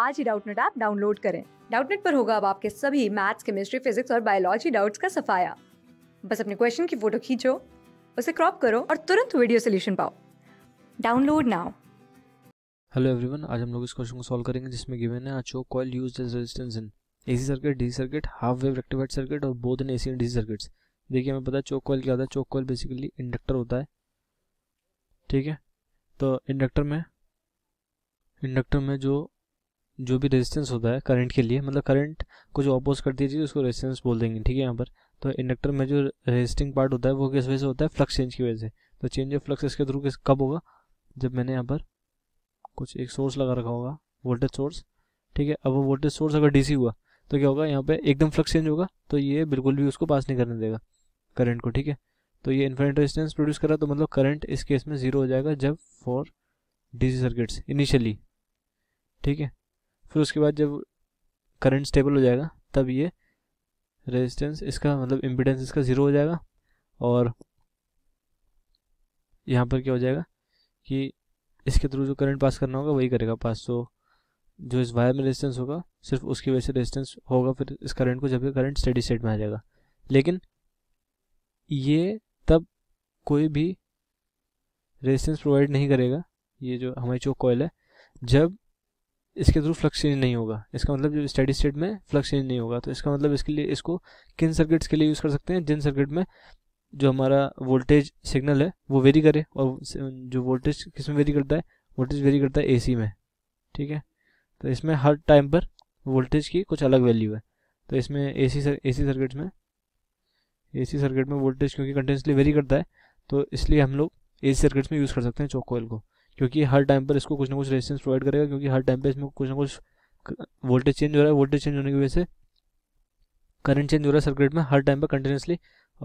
आज ही Doubtnut app download करें डाउटनेट पर होगा अब आपके सभी मैथ्स केमिस्ट्री फिजिक्स और बायोलॉजी डाउट्स का सफाया बस अपने क्वेश्चन की फोटो खींचो उसे क्रॉप करो और तुरंत वीडियो सोल्यूशन पाओ डाउनलोड नाउ हेलो एवरीवन आज हम लोग इस क्वेश्चन को सॉल्व करेंगे जिसमें गिवन है a choke coil use as resistance in AC circuit DC circuit half wave rectified circuit और both in AC and DC circuits देखिए हमें पता है चोक कॉयल क्या होता है चोक कॉयल बेसिकली इंडक्टर होता है ठीक है तो इंडक्टर में इंडक्टर में जो जो भी रेजिस्टेंस होता है करंट के लिए मतलब करंट को जो अपोज करती है चीज़ उसको रेजिस्टेंस बोल देंगे ठीक है यहाँ पर तो इंडक्टर में जो रेजिस्टिंग पार्ट होता है वो किस वजह से होता है फ्लक्स चेंज की वजह से तो चेंज ऑफ फ्लक्स इसके थ्रू किस कब होगा जब मैंने यहाँ पर कुछ एक सोर्स लगा रखा होगा वोल्टेज सोर्स ठीक है अब वो वोल्टेज सोर्स अगर डीसी हुआ तो क्या होगा यहाँ पर एकदम फ्लक्स चेंज होगा तो ये बिल्कुल भी उसको पास नहीं करने देगा करंट को ठीक है तो ये इन्फिनिट रेजिस्टेंस प्रोड्यूस करा तो मतलब करंट इस केस में जीरो हो जाएगा जब फॉर डीसी सर्किट्स इनिशियली ठीक है फिर उसके बाद जब करंट स्टेबल हो जाएगा तब ये रेजिस्टेंस इसका मतलब इम्पिडेंस इसका ज़ीरो हो जाएगा और यहाँ पर क्या हो जाएगा कि इसके थ्रू जो करंट पास करना होगा वही करेगा पास तो जो इस वायर में रेजिस्टेंस होगा सिर्फ उसकी वजह से रेजिस्टेंस होगा फिर इस करंट को जबकि करंट स्टेडी स्टेट में आ जाएगा लेकिन ये तब कोई भी रेजिस्टेंस प्रोवाइड नहीं करेगा ये जो हमारी चौक कॉयल है जब इसके थ्रू फ्लक्स चेंज नहीं होगा इसका मतलब जो स्टडी स्टेट में फ्लक्स चेंज नहीं होगा तो इसका मतलब इसके लिए इसको किन सर्किट्स के लिए यूज़ कर सकते हैं जिन सर्किट में जो हमारा वोल्टेज सिग्नल है वो वेरी करे और जो वोल्टेज किस में वेरी करता है वोल्टेज वेरी करता है एसी में ठीक है तो इसमें हर टाइम पर वोल्टेज की कुछ अलग वैल्यू है तो इसमें ए सी सर सी सर्किट में ए सी सर्किट में वोल्टेज क्योंकि कंटिन्यूसली वेरी करता है तो इसलिए हम लोग ए सी सर्किट्स में यूज़ कर सकते हैं चोक कोयल को क्योंकि हर टाइम पर इसको कुछ ना कुछ रेजिस्टेंस प्रोवाइड करेगा क्योंकि हर टाइम पर इसमें कुछ ना कुछ वोल्टेज चेंज हो रहा है वोल्टेज चेंज होने की वजह से करंट चेंज हो रहा है सर्किट में हर टाइम पर कंटिन्यूसली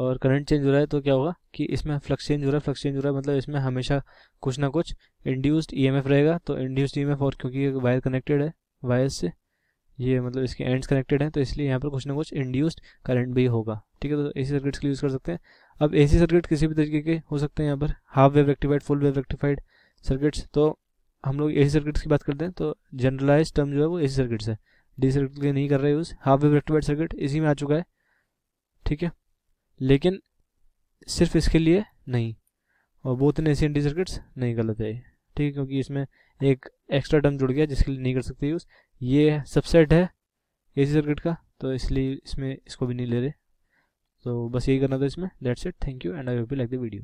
और करंट चेंज हो रहा है तो क्या होगा कि इसमें फ्लक्स चेंज हो रहा है फ्लक्स चेंज हो रहा है मतलब इसमें हमेशा कुछ ना कुछ इंड्यूस्ड ईएमएफ रहेगा तो इंड्यूस्ड ईएमएफ और क्योंकि वायर कनेक्टेड है वायर से ये मतलब इसके एंड्स कनेक्टेड हैं तो इसलिए यहाँ पर कुछ ना कुछ इंड्यूस्ड करंट भी होगा ठीक है तो सी सर्किट्स के यूज़ कर सकते हैं अब सी सर्किट किसी भी तरीके के हो सकते हैं यहाँ पर half wave rectified full wave rectified circuits तो हम लोग एसी सर्किट्स की बात करते हैं तो जनरलाइज टर्म जो है वो एसी सर्किट्स है डी सर्किट के लिए नहीं कर रहे use half wave rectified circuit इसी में आ चुका है ठीक है लेकिन सिर्फ इसके लिए नहीं और both in AC and D circuits नहीं गलत है ठीक है क्योंकि इसमें एक एक्स्ट्रा टर्म जुड़ गया जिसके लिए नहीं कर सकते यूज़ ये सबसेट है ए सर्किट का तो इसलिए इसमें इसको भी नहीं ले रहे तो बस यही करना था इसमें that's it thank you and I hope you like the video